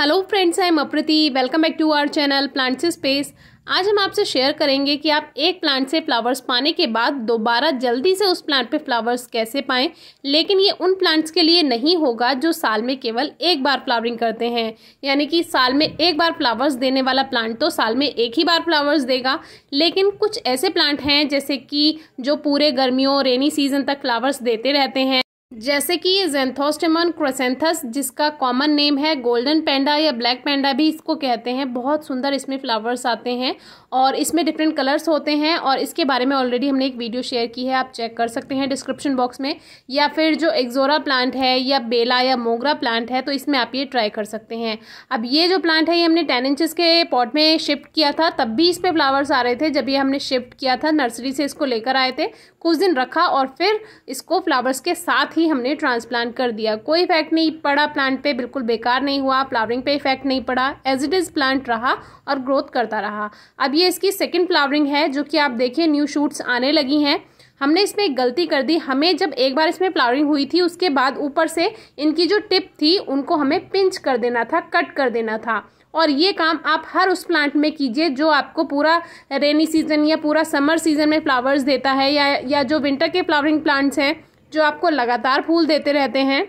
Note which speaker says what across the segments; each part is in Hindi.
Speaker 1: hello friends I am Aprati welcome back to our channel plants space आज हम आपसे शेयर करेंगे कि आप एक प्लांट से फ्लावर्स पाने के बाद दोबारा जल्दी से उस प्लांट पे फ्लावर्स कैसे पाएं लेकिन ये उन प्लांट्स के लिए नहीं होगा जो साल में केवल एक बार फ्लावरिंग करते हैं यानी कि साल में एक बार फ्लावर्स देने वाला प्लांट तो साल में एक ही बार फ्लावर्स देगा लेकिन कुछ ऐसे प्लांट हैं जैसे कि जो पूरे गर्मियों रेनी सीजन तक फ्लावर्स देते रहते हैं जैसे कि ये जेंथोस्टेमन क्रोसेंथस जिसका कॉमन नेम है गोल्डन पेंडा या ब्लैक पेंडा भी इसको कहते हैं बहुत सुंदर इसमें फ्लावर्स आते हैं और इसमें डिफरेंट कलर्स होते हैं और इसके बारे में ऑलरेडी हमने एक वीडियो शेयर की है आप चेक कर सकते हैं डिस्क्रिप्शन बॉक्स में या फिर जो एक्जोरा प्लांट है या बेला या मोगरा प्लांट है तो इसमें आप ये ट्राई कर सकते हैं अब ये जो प्लांट है ये हमने टेन इंचज़ के पॉट में शिफ्ट किया था तब भी इस पर फ्लावर्स आ रहे थे जब ये हमने शिफ्ट किया था नर्सरी से इसको लेकर आए थे कुछ दिन रखा और फिर इसको फ्लावर्स के साथ ही हमने ट्रांसप्लांट कर दिया कोई इफेक्ट नहीं पड़ा प्लांट पे बिल्कुल बेकार नहीं हुआ फ्लावरिंग पे इफेक्ट नहीं पड़ा एज इट इज़ प्लांट रहा और ग्रोथ करता रहा अब ये इसकी सेकेंड फ्लावरिंग है जो कि आप देखिए न्यू शूट्स आने लगी हैं हमने इसमें एक गलती कर दी हमें जब एक बार इसमें फ्लावरिंग हुई थी उसके बाद ऊपर से इनकी जो टिप थी उनको हमें पिंच कर देना था कट कर देना था और ये काम आप हर उस प्लांट में कीजिए जो आपको पूरा रेनी सीजन या पूरा समर सीजन में फ्लावर्स देता है या या जो विंटर के फ्लावरिंग प्लांट्स हैं जो आपको लगातार फूल देते रहते हैं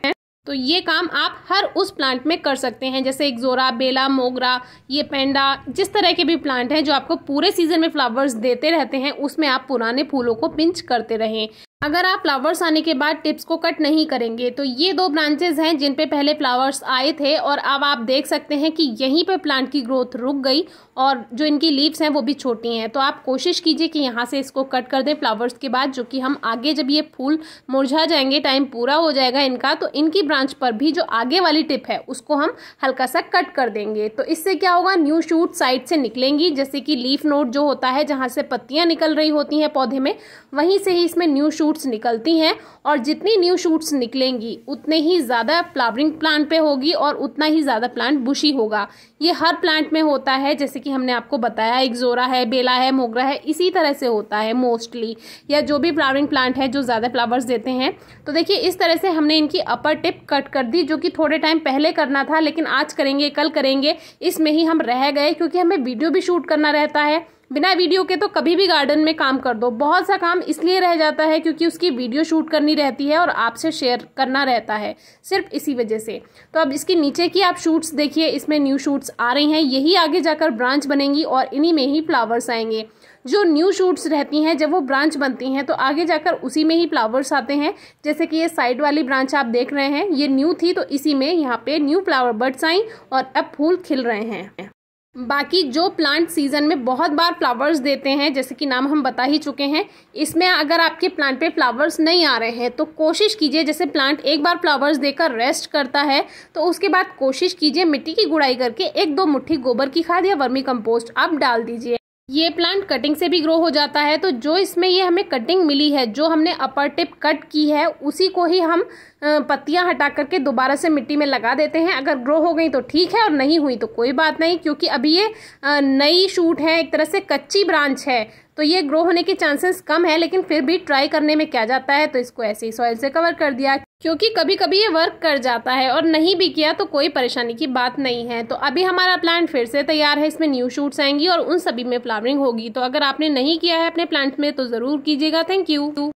Speaker 1: तो ये काम आप हर उस प्लांट में कर सकते हैं जैसे एक्जोरा बेला मोगरा ये पेंडा जिस तरह के भी प्लांट हैं जो आपको पूरे सीज़न में फ्लावर्स देते रहते हैं उसमें आप पुराने फूलों को पिंच करते रहें अगर आप फ्लावर्स आने के बाद टिप्स को कट नहीं करेंगे तो ये दो ब्रांचेस हैं जिन पे पहले फ्लावर्स आए थे और अब आप देख सकते हैं कि यहीं पे प्लांट की ग्रोथ रुक गई और जो इनकी लीव्स हैं वो भी छोटी हैं तो आप कोशिश कीजिए कि यहाँ से इसको कट कर दें फ्लावर्स के बाद जो कि हम आगे जब ये फूल मुरझा जाएंगे टाइम पूरा हो जाएगा इनका तो इनकी ब्रांच पर भी जो आगे वाली टिप है उसको हम हल्का सा कट कर देंगे तो इससे क्या होगा न्यू शूट साइड से निकलेंगी जैसे कि लीफ नोट जो होता है जहाँ से पत्तियाँ निकल रही होती हैं पौधे में वहीं से ही इसमें न्यू शूट शूट्स निकलती हैं और जितनी न्यू शूट्स निकलेंगी उतने ही ज़्यादा फ्लावरिंग प्लांट पे होगी और उतना ही ज़्यादा प्लांट बुशी होगा ये हर प्लांट में होता है जैसे कि हमने आपको बताया एक्जोरा है बेला है मोगरा है इसी तरह से होता है मोस्टली या जो भी फ्लावरिंग प्लांट है जो ज़्यादा फ्लावर्स देते हैं तो देखिए इस तरह से हमने इनकी अपर टिप कट कर दी जो कि थोड़े टाइम पहले करना था लेकिन आज करेंगे कल करेंगे इसमें ही हम रह गए क्योंकि हमें वीडियो भी शूट करना रहता है बिना वीडियो के तो कभी भी गार्डन में काम कर दो बहुत सा काम इसलिए रह जाता है क्योंकि उसकी वीडियो शूट करनी रहती है और आपसे शेयर करना रहता है सिर्फ इसी वजह से तो अब इसके नीचे की आप शूट्स देखिए इसमें न्यू शूट्स आ रही हैं यही आगे जाकर ब्रांच बनेंगी और इन्हीं में ही फ्लावर्स आएंगे जो न्यू शूट्स रहती हैं जब वो ब्रांच बनती हैं तो आगे जाकर उसी में ही फ्लावर्स आते हैं जैसे कि ये साइड वाली ब्रांच आप देख रहे हैं ये न्यू थी तो इसी में यहाँ पे न्यू फ्लावर बर्ड्स आई और अब फूल खिल रहे हैं बाकी जो प्लांट सीजन में बहुत बार फ्लावर्स देते हैं जैसे कि नाम हम बता ही चुके हैं इसमें अगर आपके प्लांट पे फ्लावर्स नहीं आ रहे हैं तो कोशिश कीजिए जैसे प्लांट एक बार फ्लावर्स देकर रेस्ट करता है तो उसके बाद कोशिश कीजिए मिट्टी की गुड़ाई करके एक दो मुट्ठी गोबर की खाद या वर्मी कंपोस्ट आप डाल दीजिए ये प्लांट कटिंग से भी ग्रो हो जाता है तो जो इसमें ये हमें कटिंग मिली है जो हमने अपर टिप कट की है उसी को ही हम पत्तियां हटा करके दोबारा से मिट्टी में लगा देते हैं अगर ग्रो हो गई तो ठीक है और नहीं हुई तो कोई बात नहीं क्योंकि अभी ये नई शूट है एक तरह से कच्ची ब्रांच है तो ये ग्रो होने के चांसेस कम है लेकिन फिर भी ट्राई करने में क्या जाता है तो इसको ऐसे ही सॉइल से कवर कर दिया क्योंकि कभी कभी ये वर्क कर जाता है और नहीं भी किया तो कोई परेशानी की बात नहीं है तो अभी हमारा प्लांट फिर से तैयार है इसमें न्यू शूट्स आएंगी और उन सभी में फ्लावरिंग होगी तो अगर आपने नहीं किया है अपने प्लांट में तो ज़रूर कीजिएगा थैंक यू